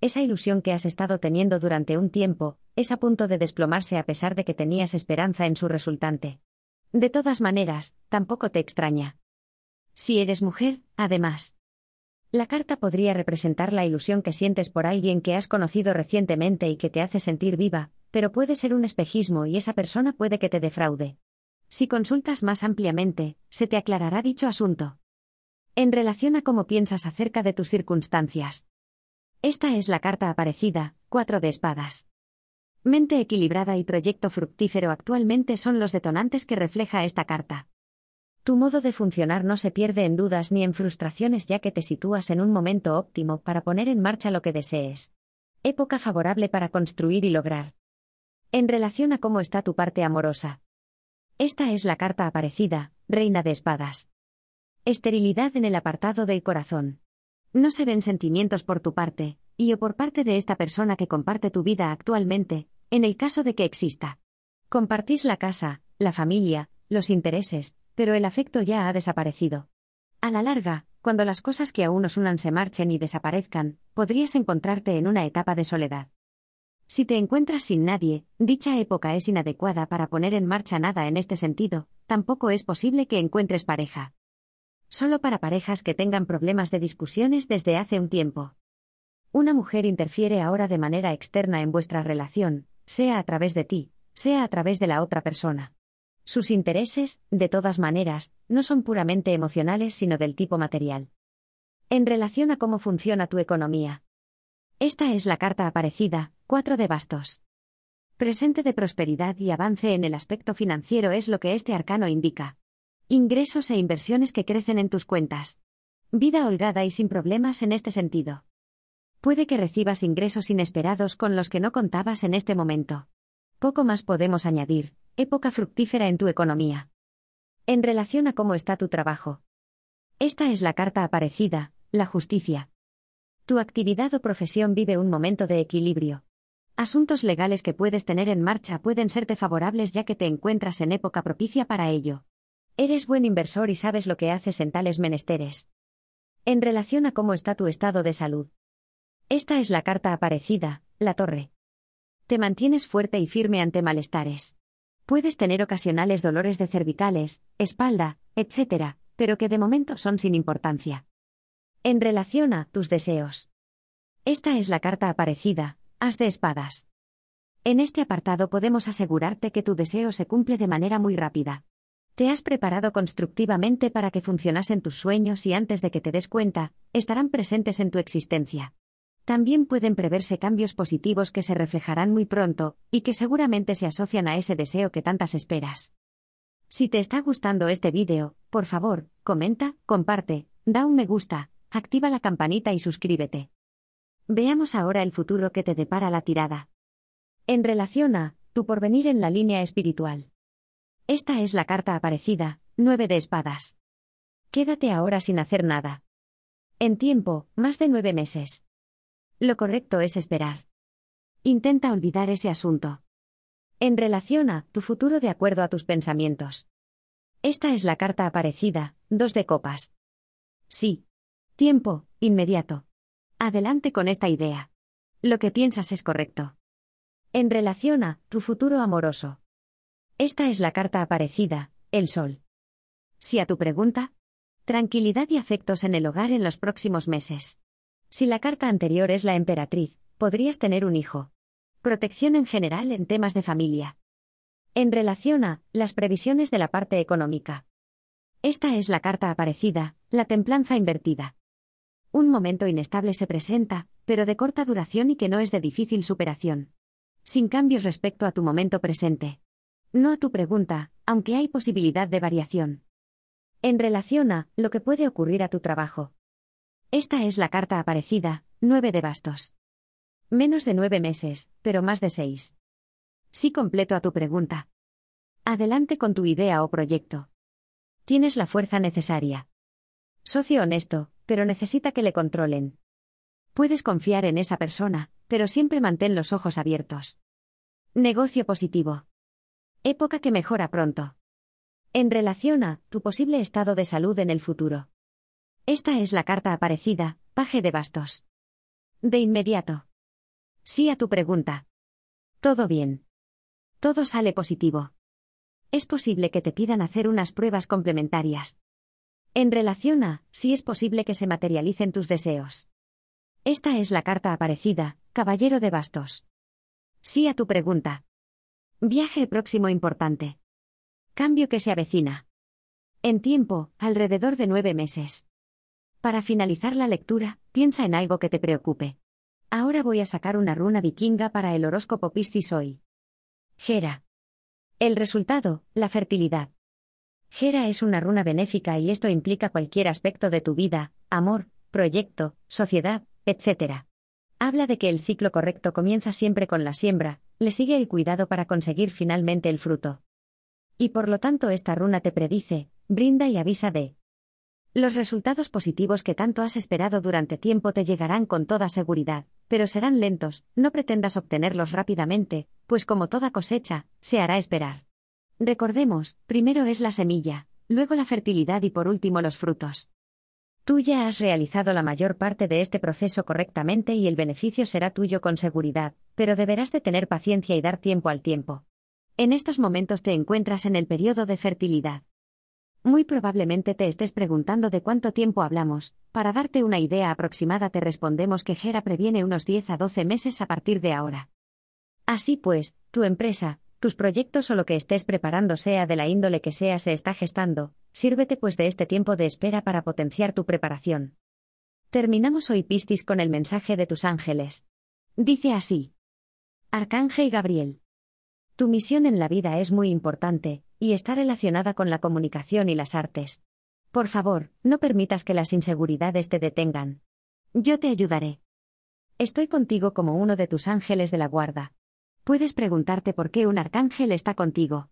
esa ilusión que has estado teniendo durante un tiempo, es a punto de desplomarse a pesar de que tenías esperanza en su resultante. De todas maneras, tampoco te extraña. Si eres mujer, además. La carta podría representar la ilusión que sientes por alguien que has conocido recientemente y que te hace sentir viva, pero puede ser un espejismo y esa persona puede que te defraude. Si consultas más ampliamente, se te aclarará dicho asunto. En relación a cómo piensas acerca de tus circunstancias. Esta es la carta aparecida, cuatro de espadas. Mente equilibrada y proyecto fructífero actualmente son los detonantes que refleja esta carta. Tu modo de funcionar no se pierde en dudas ni en frustraciones ya que te sitúas en un momento óptimo para poner en marcha lo que desees. Época favorable para construir y lograr. En relación a cómo está tu parte amorosa. Esta es la carta aparecida, Reina de Espadas. Esterilidad en el apartado del corazón. No se ven sentimientos por tu parte, y o por parte de esta persona que comparte tu vida actualmente, en el caso de que exista. Compartís la casa, la familia, los intereses, pero el afecto ya ha desaparecido. A la larga, cuando las cosas que aún os unan se marchen y desaparezcan, podrías encontrarte en una etapa de soledad. Si te encuentras sin nadie, dicha época es inadecuada para poner en marcha nada en este sentido, tampoco es posible que encuentres pareja. Solo para parejas que tengan problemas de discusiones desde hace un tiempo. Una mujer interfiere ahora de manera externa en vuestra relación, sea a través de ti, sea a través de la otra persona. Sus intereses, de todas maneras, no son puramente emocionales sino del tipo material. En relación a cómo funciona tu economía. Esta es la carta aparecida, 4 de bastos. Presente de prosperidad y avance en el aspecto financiero es lo que este arcano indica. Ingresos e inversiones que crecen en tus cuentas. Vida holgada y sin problemas en este sentido. Puede que recibas ingresos inesperados con los que no contabas en este momento. Poco más podemos añadir, época fructífera en tu economía. En relación a cómo está tu trabajo. Esta es la carta aparecida, la justicia. Tu actividad o profesión vive un momento de equilibrio. Asuntos legales que puedes tener en marcha pueden serte favorables ya que te encuentras en época propicia para ello. Eres buen inversor y sabes lo que haces en tales menesteres. En relación a cómo está tu estado de salud, esta es la carta aparecida, la torre. Te mantienes fuerte y firme ante malestares. Puedes tener ocasionales dolores de cervicales, espalda, etc., pero que de momento son sin importancia. En relación a tus deseos. Esta es la carta aparecida, As de espadas. En este apartado podemos asegurarte que tu deseo se cumple de manera muy rápida. Te has preparado constructivamente para que funcionasen tus sueños y antes de que te des cuenta, estarán presentes en tu existencia. También pueden preverse cambios positivos que se reflejarán muy pronto, y que seguramente se asocian a ese deseo que tantas esperas. Si te está gustando este vídeo, por favor, comenta, comparte, da un me gusta, activa la campanita y suscríbete. Veamos ahora el futuro que te depara la tirada. En relación a, tu porvenir en la línea espiritual. Esta es la carta aparecida, 9 de espadas. Quédate ahora sin hacer nada. En tiempo, más de nueve meses. Lo correcto es esperar. Intenta olvidar ese asunto. En relación a tu futuro de acuerdo a tus pensamientos. Esta es la carta aparecida, dos de copas. Sí. Tiempo, inmediato. Adelante con esta idea. Lo que piensas es correcto. En relación a tu futuro amoroso. Esta es la carta aparecida, el sol. Si a tu pregunta, tranquilidad y afectos en el hogar en los próximos meses. Si la carta anterior es la emperatriz, podrías tener un hijo. Protección en general en temas de familia. En relación a las previsiones de la parte económica. Esta es la carta aparecida, la templanza invertida. Un momento inestable se presenta, pero de corta duración y que no es de difícil superación. Sin cambios respecto a tu momento presente. No a tu pregunta, aunque hay posibilidad de variación. En relación a lo que puede ocurrir a tu trabajo, esta es la carta aparecida, 9 de bastos. Menos de nueve meses, pero más de seis. Sí completo a tu pregunta. Adelante con tu idea o proyecto. Tienes la fuerza necesaria. Socio honesto, pero necesita que le controlen. Puedes confiar en esa persona, pero siempre mantén los ojos abiertos. Negocio positivo. Época que mejora pronto. En relación a tu posible estado de salud en el futuro. Esta es la carta aparecida, paje de bastos. De inmediato. Sí a tu pregunta. Todo bien. Todo sale positivo. Es posible que te pidan hacer unas pruebas complementarias. En relación a, si es posible que se materialicen tus deseos. Esta es la carta aparecida, Caballero de Bastos. Sí a tu pregunta. Viaje próximo importante. Cambio que se avecina. En tiempo, alrededor de nueve meses. Para finalizar la lectura, piensa en algo que te preocupe. Ahora voy a sacar una runa vikinga para el horóscopo Piscis hoy. Gera. El resultado, la fertilidad. Gera es una runa benéfica y esto implica cualquier aspecto de tu vida, amor, proyecto, sociedad, etc. Habla de que el ciclo correcto comienza siempre con la siembra, le sigue el cuidado para conseguir finalmente el fruto. Y por lo tanto esta runa te predice, brinda y avisa de los resultados positivos que tanto has esperado durante tiempo te llegarán con toda seguridad, pero serán lentos, no pretendas obtenerlos rápidamente, pues como toda cosecha, se hará esperar. Recordemos, primero es la semilla, luego la fertilidad y por último los frutos. Tú ya has realizado la mayor parte de este proceso correctamente y el beneficio será tuyo con seguridad, pero deberás de tener paciencia y dar tiempo al tiempo. En estos momentos te encuentras en el periodo de fertilidad. Muy probablemente te estés preguntando de cuánto tiempo hablamos. Para darte una idea aproximada te respondemos que Gera previene unos 10 a 12 meses a partir de ahora. Así pues, tu empresa, tus proyectos o lo que estés preparando sea de la índole que sea se está gestando, sírvete pues de este tiempo de espera para potenciar tu preparación. Terminamos hoy pistis con el mensaje de tus ángeles. Dice así. Arcángel Gabriel. Tu misión en la vida es muy importante, y está relacionada con la comunicación y las artes. Por favor, no permitas que las inseguridades te detengan. Yo te ayudaré. Estoy contigo como uno de tus ángeles de la guarda. Puedes preguntarte por qué un arcángel está contigo.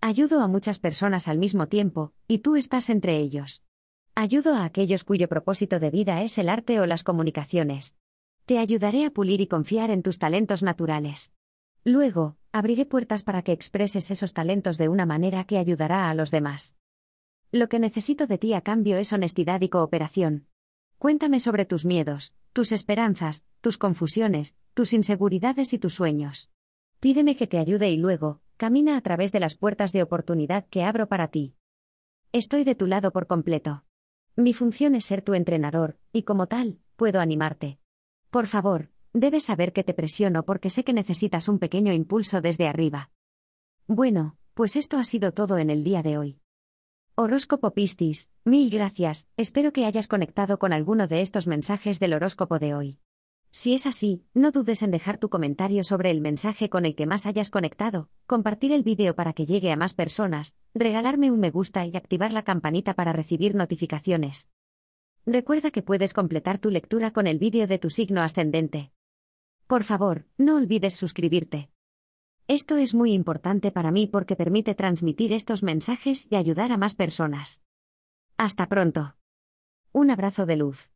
Ayudo a muchas personas al mismo tiempo, y tú estás entre ellos. Ayudo a aquellos cuyo propósito de vida es el arte o las comunicaciones. Te ayudaré a pulir y confiar en tus talentos naturales. Luego, abriré puertas para que expreses esos talentos de una manera que ayudará a los demás. Lo que necesito de ti a cambio es honestidad y cooperación. Cuéntame sobre tus miedos, tus esperanzas, tus confusiones, tus inseguridades y tus sueños. Pídeme que te ayude y luego, camina a través de las puertas de oportunidad que abro para ti. Estoy de tu lado por completo. Mi función es ser tu entrenador, y como tal, puedo animarte. Por favor, Debes saber que te presiono porque sé que necesitas un pequeño impulso desde arriba. Bueno, pues esto ha sido todo en el día de hoy. Horóscopo Pistis, mil gracias, espero que hayas conectado con alguno de estos mensajes del horóscopo de hoy. Si es así, no dudes en dejar tu comentario sobre el mensaje con el que más hayas conectado, compartir el vídeo para que llegue a más personas, regalarme un me gusta y activar la campanita para recibir notificaciones. Recuerda que puedes completar tu lectura con el vídeo de tu signo ascendente. Por favor, no olvides suscribirte. Esto es muy importante para mí porque permite transmitir estos mensajes y ayudar a más personas. Hasta pronto. Un abrazo de luz.